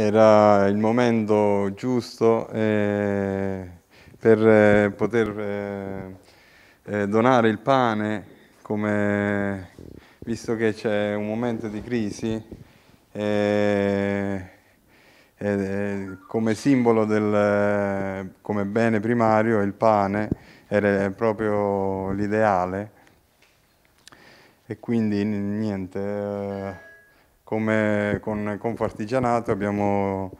era il momento giusto eh, per eh, poter eh, eh, donare il pane, come, visto che c'è un momento di crisi, eh, come simbolo del come bene primario il pane era proprio l'ideale e quindi niente come con Confartigianato abbiamo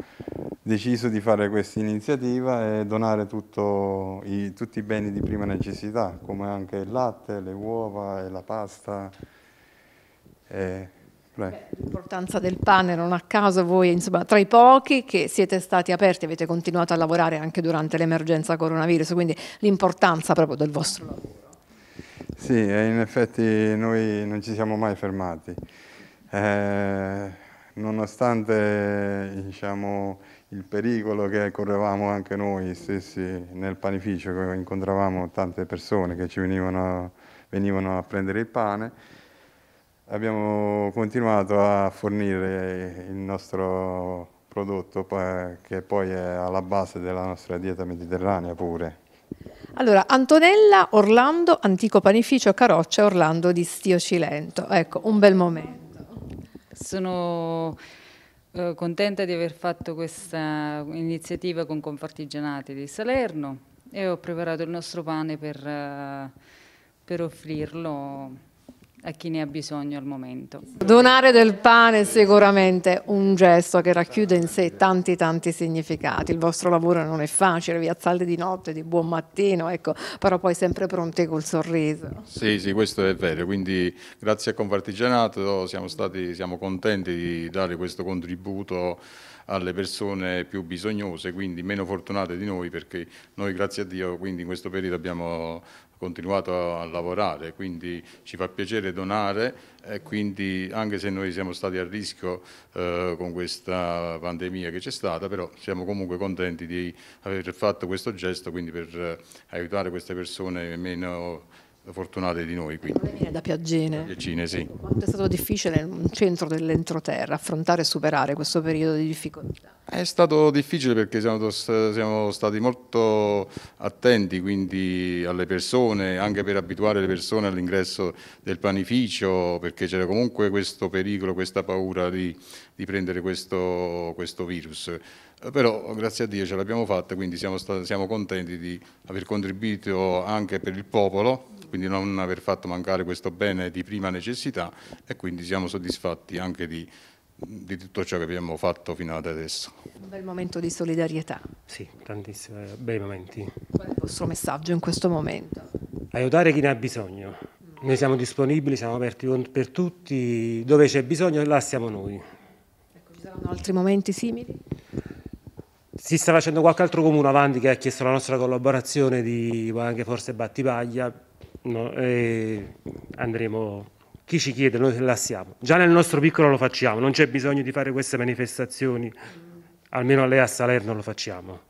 deciso di fare questa iniziativa e donare tutto, i, tutti i beni di prima necessità, come anche il latte, le uova e la pasta. E, L'importanza del pane, non a caso voi, insomma, tra i pochi che siete stati aperti, avete continuato a lavorare anche durante l'emergenza coronavirus, quindi l'importanza proprio del vostro lavoro. Sì, in effetti noi non ci siamo mai fermati. Eh, nonostante diciamo, il pericolo che correvamo anche noi stessi nel panificio, che incontravamo tante persone che ci venivano, venivano a prendere il pane, abbiamo continuato a fornire il nostro prodotto che poi è alla base della nostra dieta mediterranea pure. Allora, Antonella Orlando, antico panificio Caroccia Orlando di Stio Cilento. Ecco, un bel momento. Sono eh, contenta di aver fatto questa iniziativa con Confartigianati di Salerno e ho preparato il nostro pane per, eh, per offrirlo a chi ne ha bisogno al momento. Donare del pane è sicuramente un gesto che racchiude in sé tanti tanti significati. Il vostro lavoro non è facile, vi alzate di notte, di buon mattino, ecco, però poi sempre pronti col sorriso. Sì, sì, questo è vero. Quindi grazie a Confartigianato siamo, stati, siamo contenti di dare questo contributo alle persone più bisognose, quindi meno fortunate di noi, perché noi grazie a Dio quindi in questo periodo abbiamo continuato a lavorare, quindi ci fa piacere donare e quindi anche se noi siamo stati a rischio eh, con questa pandemia che c'è stata, però siamo comunque contenti di aver fatto questo gesto quindi per eh, aiutare queste persone meno fortunate di noi. Quindi. viene da Piaggine. Piaggine sì. Quanto è stato difficile nel centro dell'entroterra affrontare e superare questo periodo di difficoltà? È stato difficile perché siamo, siamo, stati molto attenti quindi alle persone, anche per abituare le persone all'ingresso del panificio, perché c'era comunque questo pericolo, questa paura di, di prendere questo, questo virus però grazie a Dio ce l'abbiamo fatta, quindi siamo, stati, siamo, contenti di aver contribuito anche per il popolo quindi non aver fatto mancare questo bene di prima necessità e quindi siamo soddisfatti anche di, di tutto ciò che abbiamo fatto fino ad adesso. Un bel momento di solidarietà. Sì, grandissimi, bei momenti. Qual è il vostro messaggio in questo momento? Aiutare chi ne ha bisogno. Noi siamo disponibili, siamo aperti per tutti, dove c'è bisogno là siamo noi. Ecco, ci saranno altri momenti simili? Si sta facendo qualche altro comune avanti che ha chiesto la nostra collaborazione di anche forse Battipaglia, no, andremo chi ci chiede noi la siamo, Già nel nostro piccolo lo facciamo, non c'è bisogno di fare queste manifestazioni, almeno lei a Salerno lo facciamo.